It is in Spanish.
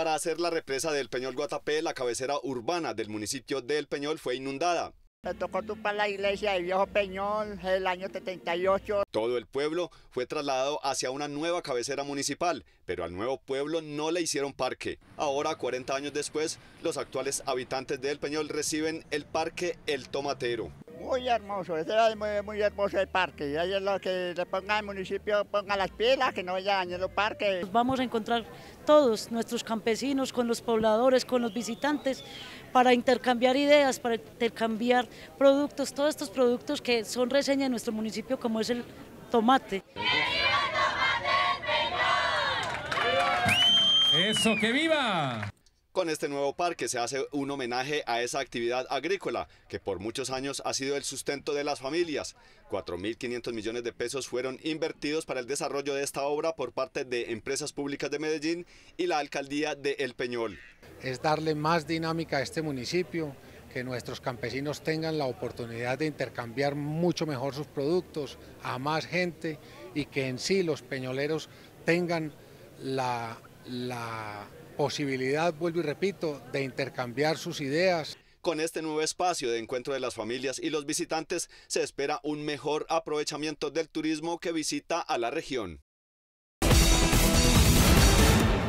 para hacer la represa del Peñol Guatapé, la cabecera urbana del municipio del Peñol fue inundada. Me tocó topar la iglesia del viejo Peñol el año 78. Todo el pueblo fue trasladado hacia una nueva cabecera municipal, pero al nuevo pueblo no le hicieron parque. Ahora, 40 años después, los actuales habitantes del Peñol reciben el parque El Tomatero. Muy hermoso, este es muy, hermoso el parque. y Ahí es lo que le ponga el municipio, ponga las piedras que no vaya en el parque. vamos a encontrar todos, nuestros campesinos, con los pobladores, con los visitantes, para intercambiar ideas, para intercambiar productos, todos estos productos que son reseña de nuestro municipio, como es el tomate. el tomate ¡Eso, que viva! Con este nuevo parque se hace un homenaje a esa actividad agrícola que por muchos años ha sido el sustento de las familias. 4.500 millones de pesos fueron invertidos para el desarrollo de esta obra por parte de Empresas Públicas de Medellín y la Alcaldía de El Peñol. Es darle más dinámica a este municipio, que nuestros campesinos tengan la oportunidad de intercambiar mucho mejor sus productos a más gente y que en sí los peñoleros tengan la, la posibilidad, vuelvo y repito, de intercambiar sus ideas. Con este nuevo espacio de encuentro de las familias y los visitantes se espera un mejor aprovechamiento del turismo que visita a la región.